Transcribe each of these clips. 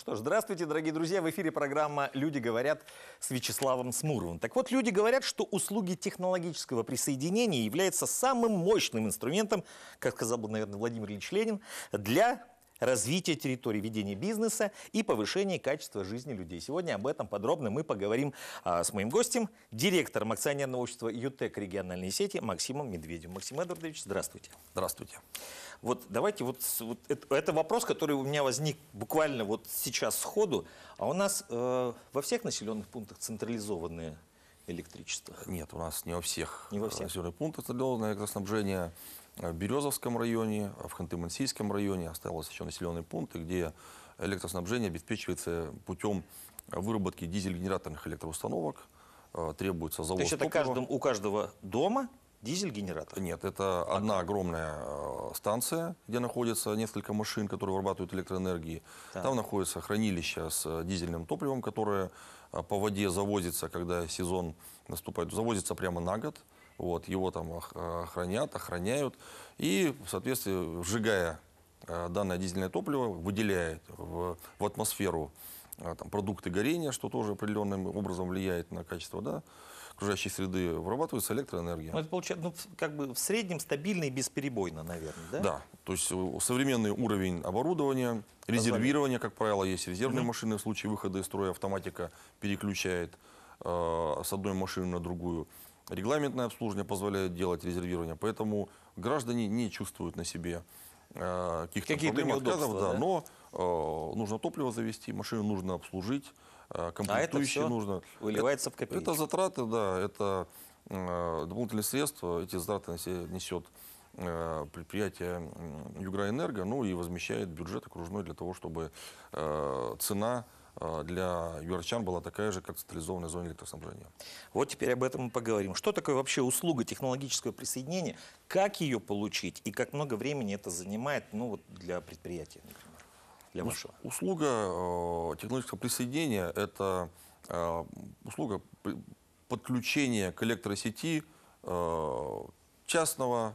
что ж, здравствуйте, дорогие друзья. В эфире программа «Люди говорят» с Вячеславом Смуровым. Так вот, люди говорят, что услуги технологического присоединения являются самым мощным инструментом, как сказал бы, наверное, Владимир Ильич Ленин, для развития территории, ведения бизнеса и повышения качества жизни людей. Сегодня об этом подробно мы поговорим а, с моим гостем, директором акционерного общества ЮТЕК региональной сети Максимом Медведевым. Максим Эдвардович, здравствуйте. Здравствуйте. Вот давайте, вот, вот это, это вопрос, который у меня возник буквально вот сейчас сходу. А у нас э, во всех населенных пунктах централизованные электричество? Нет, у нас не во всех, не во всех. населенных пунктах централизованное электроснабжение в Березовском районе, в Ханты-Мансийском районе осталось еще населенные пункты, где электроснабжение обеспечивается путем выработки дизель-генераторных электроустановок. Э, требуется завод То есть это каждым, у каждого дома дизель-генератор? Нет, это а одна как? огромная э, станция, где находится несколько машин, которые вырабатывают электроэнергии. Да. Там находится хранилище с дизельным топливом, которое э, по воде завозится, когда сезон наступает, завозится прямо на год. Вот, его там э, хранят, охраняют. И, в соответствии, сжигая э, данное дизельное топливо, выделяет в, в атмосферу э, там, продукты горения, что тоже определенным образом влияет на качество да, окружающей среды, вырабатывается электроэнергия. Ну, это получается, ну, как бы в среднем стабильно и бесперебойно, наверное, да? Да, то есть современный уровень оборудования, резервирование, как правило, есть резервные mm машины в случае выхода из строя, автоматика переключает э, с одной машины на другую. Регламентное обслуживание позволяет делать резервирование, поэтому граждане не чувствуют на себе э, каких-то Какие проблем, отказов, да, да? но э, нужно топливо завести, машину нужно обслужить, э, комплектующие а это нужно. Э, выливается это, в копейки. Это затраты, да, это э, дополнительные средства, эти затраты несет э, предприятие Юграэнерго, ну и возмещает бюджет окружной для того, чтобы э, цена а, для юрчан была такая же, как в централизованной зоне электроснабжения. Вот теперь об этом мы поговорим. Что такое вообще услуга технологического присоединения, как ее получить и как много времени это занимает ну, вот для предприятия, например, для вашего? Услуга э, технологического присоединения – это э, услуга подключения к электросети э, частного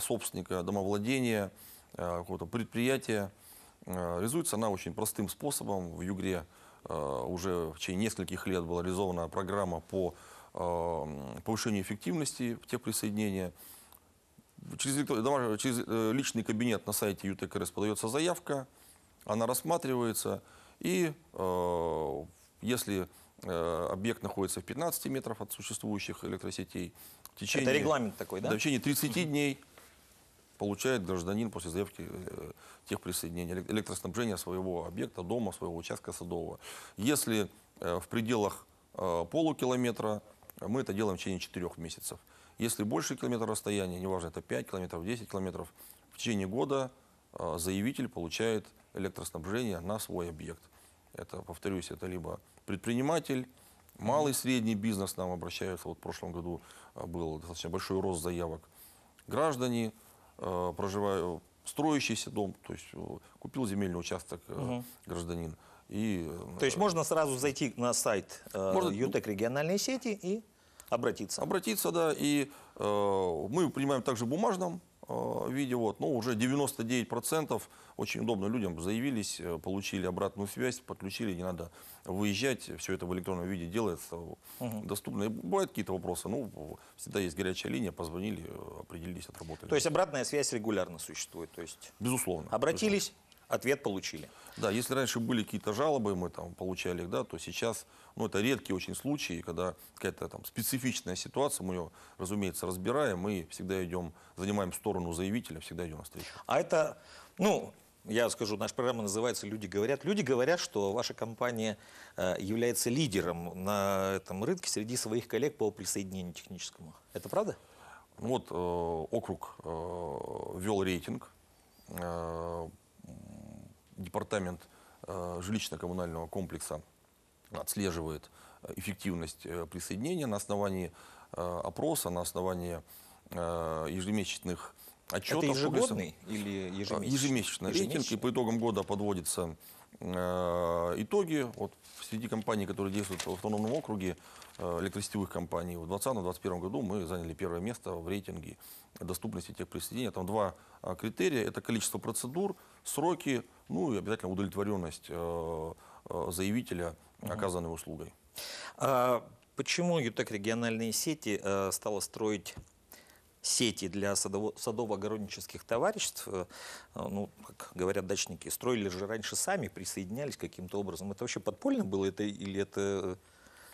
собственника, домовладения, какого-то предприятия – Э, реализуется она очень простым способом. В Югре э, уже в течение нескольких лет была реализована программа по э, повышению эффективности теплоприсоединения. Через, через личный кабинет на сайте ЮТКРС подается заявка, она рассматривается, и если объект находится в 15 метрах от существующих электросетей, в течение, Это регламент такой, да? Да, в течение 30 дней получает гражданин после заявки э, тех присоединений, электроснабжения своего объекта, дома, своего участка садового. Если э, в пределах э, полукилометра, мы это делаем в течение 4 месяцев. Если больше километра расстояния, неважно, это 5 километров, 10 километров, в течение года заявитель получает электроснабжение на свой объект. Это, повторюсь, это либо предприниматель, малый средний бизнес нам обращаются. Вот в прошлом году был достаточно большой рост заявок. Граждане, Э, проживаю строящийся дом, то есть э, купил земельный участок угу. гражданин. И, то есть можно сразу зайти на сайт можно, ну, ЮТЕК региональной сети и обратиться? Обратиться, да. И э, мы принимаем также в бумажном Э, виде вот, ну, уже 99% очень удобно людям заявились, э, получили обратную связь, подключили, не надо выезжать, все это в электронном виде делается угу. доступно. И бывают какие-то вопросы, ну, всегда есть горячая линия, позвонили, э, определились, отработали. То есть обратная связь регулярно существует? То есть... Безусловно. Обратились? Ответ получили. Да, если раньше были какие-то жалобы, мы там получали их, да, то сейчас, ну, это редкие очень случаи, когда какая-то там специфичная ситуация, мы ее, разумеется, разбираем, мы всегда идем, занимаем сторону заявителя, всегда идем на встречу. А это, ну, я скажу, наша программа называется «Люди говорят». Люди говорят, что ваша компания э, является лидером на этом рынке среди своих коллег по присоединению техническому. Это правда? Вот э, округ э, вел рейтинг э, департамент э, жилищно-коммунального комплекса отслеживает э, эффективность э, присоединения на основании опроса, на основании ежемесячных отчетов. Это ежегодный или ежемесячный? Ежемесячный рейтинг, и по итогам года подводятся итоги. Вот среди компаний, которые действуют в автономном округе, электросетевых компаний. В 2020-2021 году мы заняли первое место в рейтинге доступности тех присоединений. Там два а, критерия. Это количество процедур, сроки, ну и обязательно удовлетворенность э, э, заявителя оказанной услугой. А почему ютэк региональные сети э, стала строить сети для садово-огороднических товариществ, ну, как говорят дачники, строили же раньше сами, присоединялись каким-то образом. Это вообще подпольно было это или это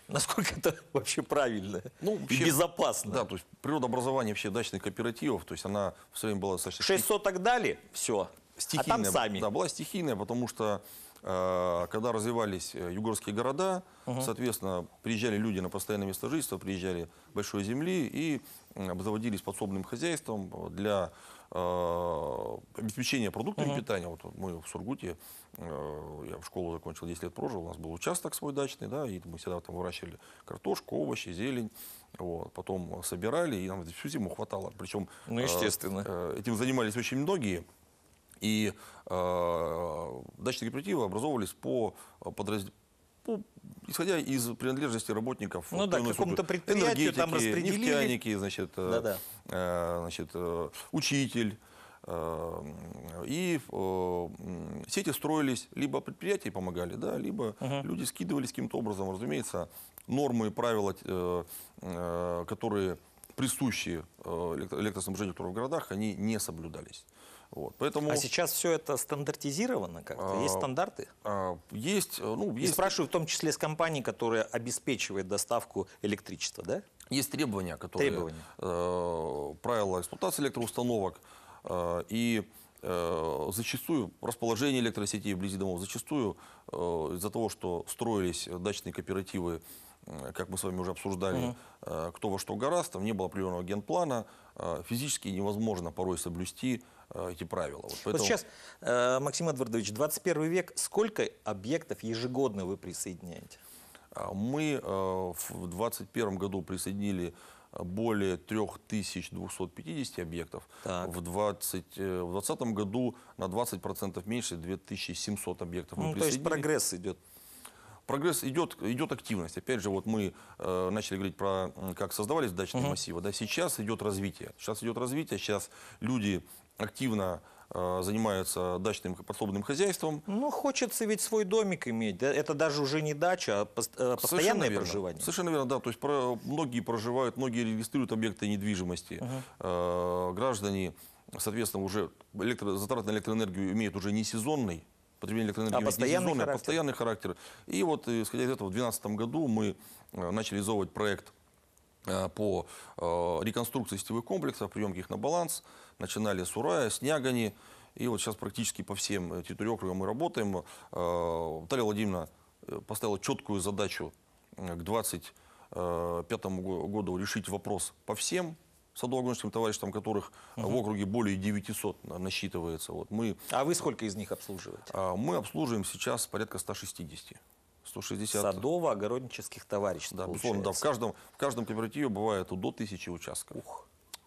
насколько это вообще правильно ну, вообще, и безопасно. Да, то есть природообразование вообще дачных кооперативов, то есть она все время была достаточно... 600 так дали, все, стихийная, а там сами. Да, была стихийная, потому что э, когда развивались э, югорские города, угу. соответственно, приезжали люди на постоянное место жительства, приезжали большой земли и обзаводились подсобным хозяйством для Э, обеспечения продуктами uh-huh. питания. Вот мы в Сургуте, э, я в школу закончил, 10 лет прожил, у нас был участок свой дачный, да, и мы всегда там выращивали картошку, овощи, зелень. Вот, потом собирали, и нам всю зиму хватало. Причем ну, э, естественно. этим занимались очень многие. И э, дачные кооперативы образовывались по, подраз ну, исходя из принадлежности работников ну, да, какому-то предприятию там распределили. нефтяники, значит, э, да -да. Э, значит э, учитель. Э, и э, сети строились, либо предприятия помогали, да, либо угу. люди скидывались каким-то образом, разумеется, нормы и правила, э, э, которые присущие э, электроснабжению в городах, они не соблюдались. Вот, поэтому... А сейчас все это стандартизировано как-то? А, есть стандарты? А, есть. Э, ну, есть... И спрашиваю в том числе с компании, которая обеспечивает доставку электричества, да? Есть требования, которые... Требования. Э, правила эксплуатации электроустановок э, и э, зачастую расположение электросетей вблизи домов, зачастую э, из-за того, что строились дачные кооперативы, э, как мы с вами уже обсуждали, mm кто во что гораст, там не было определенного генплана, физически невозможно порой соблюсти Э, эти правила. Вот, поэтому... вот сейчас, э, Максим Эдвардович, 21 век, сколько объектов ежегодно вы присоединяете? А, мы э, в 2021 году присоединили более 3250 объектов. Так. В 2020 в году на 20% меньше 2700 объектов. Мы ну, то есть прогресс идет. Прогресс идет, идет активность. Опять же, вот мы э, начали говорить про, как создавались дачные угу. массивы. Да, сейчас идет развитие. Сейчас идет развитие, сейчас люди активно э, занимается дачным подсобным хозяйством. Ну, хочется ведь свой домик иметь. Это даже уже не дача, а э, постоянное Совершенно верно. проживание. Совершенно верно, да. То есть про, многие проживают, многие регистрируют объекты недвижимости. Угу. Э, граждане, соответственно, уже электро, затрат на электроэнергию имеют уже не сезонный, потребление электроэнергии а постоянный сезонный, а характер. постоянный характер. И вот, э, исходя из этого, в 2012 году мы начали реализовывать проект Э, по э, реконструкции сетевых комплексов, приемки их на баланс. Начинали с Урая, с Нягани. И вот сейчас практически по всем э, территориям, округа мы работаем. Наталья Владимировна поставила четкую задачу к 2025 году решить вопрос по всем садово товарищам, которых угу. в округе более 900 насчитывается. Вот мы, а вы сколько из них обслуживаете? А мы обслуживаем сейчас порядка 160. 160 садово-огороднических товариществ. Да, безусловно, да. В каждом, в каждом кооперативе бывает до тысячи участков. Ух.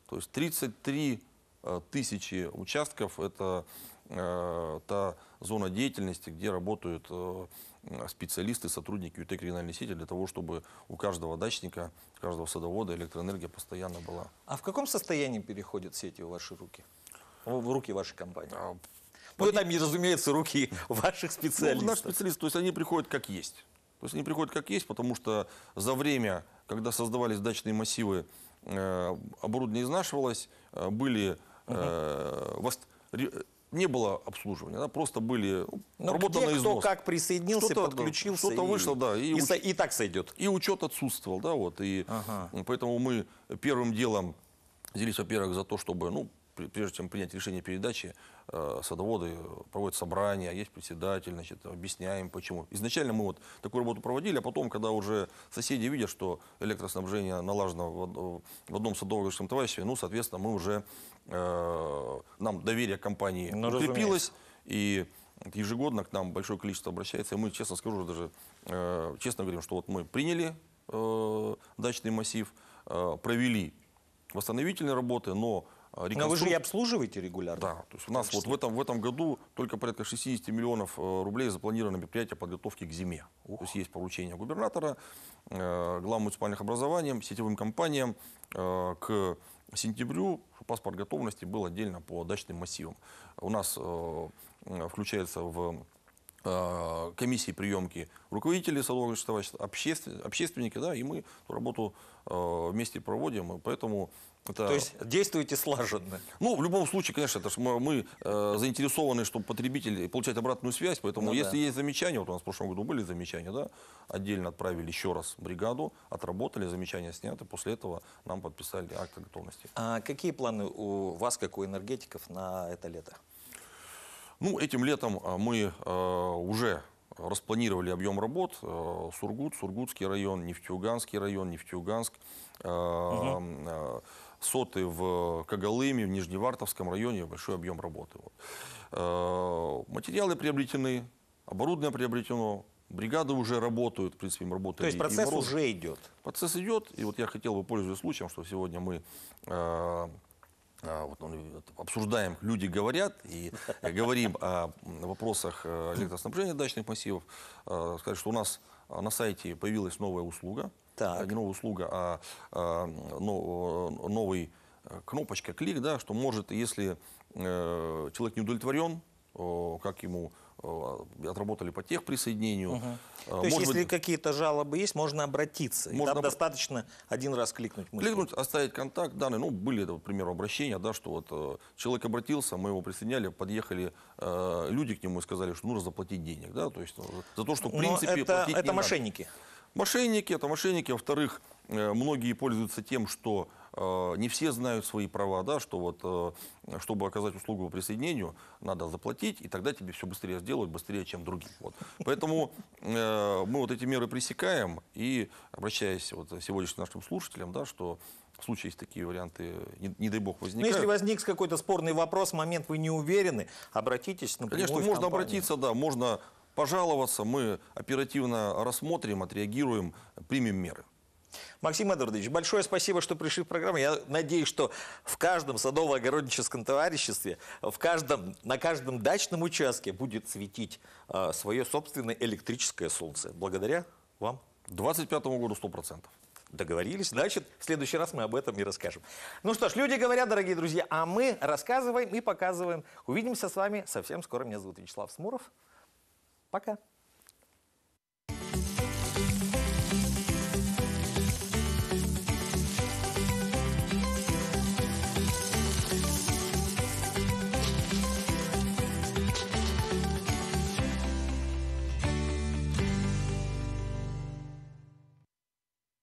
То есть 33 э, тысячи участков – это э, та зона деятельности, где работают э, специалисты, сотрудники ЮТЭК региональной сети для того, чтобы у каждого дачника, каждого садовода электроэнергия постоянно была. А в каком состоянии переходят сети в ваши руки? В руки вашей компании? А, ну, это там, и... разумеется, руки ваших ну, специалистов. Ну, наши специалисты, то есть они приходят как есть. То есть они приходят как есть, потому что за время, когда создавались дачные массивы, э, оборудование изнашивалось, э, были, э, угу. не было обслуживания, да, просто были ну, ну работа где, на износ. кто как присоединился, что-то, подключился. что-то и... вышло, да. И, и, уч... и так сойдет. И учет отсутствовал, да, вот. И ага. поэтому мы первым делом взялись, во-первых, за то, чтобы, ну, прежде чем принять решение передачи, э, садоводы проводят собрания, а есть председатель, значит, объясняем почему. Изначально мы вот такую работу проводили, а потом, когда уже соседи видят, что электроснабжение налажено в одном садоводческом товариществе, ну, соответственно, мы уже, э, нам доверие компании ну, укрепилось, и ежегодно к нам большое количество обращается, и мы, честно скажу, даже э, честно говорим, что вот мы приняли э, дачный массив, э, провели восстановительные работы, но а, Но вы же и обслуживаете регулярно. Да, то есть у нас вот в этом, в этом году только порядка 60 миллионов э, рублей запланировано мероприятие подготовки к зиме. Ух. То есть есть поручение губернатора, главным э, главам муниципальных образований, сетевым компаниям э, к сентябрю паспорт готовности был отдельно по дачным массивам. У нас включается в Э, комиссии приемки руководителей садового общественники, да, и мы эту работу э, вместе проводим, поэтому это... То есть действуете слаженно? Ну, в любом случае, конечно, это ж мы, мы э, заинтересованы, чтобы потребитель получать обратную связь, поэтому ну, если да. есть замечания, вот у нас в прошлом году были замечания, да, отдельно отправили еще раз бригаду, отработали, замечания сняты, после этого нам подписали акт готовности. А какие планы у вас, как у энергетиков, на это лето? Ну, этим летом а, мы а, уже распланировали объем работ. А, Сургут, Сургутский район, Нефтеуганский район, Нефтеуганск. Угу. Соты в Кагалыме, в Нижневартовском районе большой объем работы. Вот. Материалы приобретены, оборудование приобретено, бригады уже работают, в принципе, им работают. То есть процесс уже идет? Процесс идет, и вот я хотел бы, пользуясь случаем, что сегодня мы а, вот, обсуждаем, люди говорят, и говорим о вопросах э, электроснабжения дачных массивов, а, сказать, что у нас а, на сайте появилась новая услуга, так. не новая услуга, а, э, новый э, кнопочка клик, да, что может, если человек не удовлетворен, как ему Э, отработали по техприсоединению. Угу. То Может есть, быть, если какие-то жалобы есть, можно обратиться. Можно там об... достаточно один раз кликнуть. Кликнуть, оставить контакт, данные. Ну, ну, были, это, к примеру, обращения, да, что вот э, человек обратился, мы его присоединяли, подъехали э, люди к нему и сказали, что нужно заплатить денег, да, то есть за то, что в принципе Но это, платить это не мошенники. Надо. Мошенники, это мошенники. Во-вторых, Э, многие пользуются тем, что э, не все знают свои права, да, что вот, э, чтобы оказать услугу по присоединению, надо заплатить, и тогда тебе все быстрее сделают, быстрее, чем другие. Вот. Поэтому мы вот эти меры пресекаем, и обращаясь вот сегодняшним нашим слушателям, да, что в случае, если такие варианты, не, не дай бог, ну, возникают. Но если возник какой-то спорный вопрос, момент вы не уверены, обратитесь напрямую Конечно, в можно обратиться, да, можно пожаловаться, мы оперативно рассмотрим, отреагируем, примем меры. Максим Эдвардович, большое спасибо, что пришли в программу. Я надеюсь, что в каждом садово-огородническом товариществе, в каждом, на каждом дачном участке будет светить э, свое собственное электрическое солнце. Благодаря вам. 25 году 100%. Договорились, значит, в следующий раз мы об этом и расскажем. Ну что ж, люди говорят, дорогие друзья, а мы рассказываем и показываем. Увидимся с вами совсем скоро. Меня зовут Вячеслав Смуров. Пока.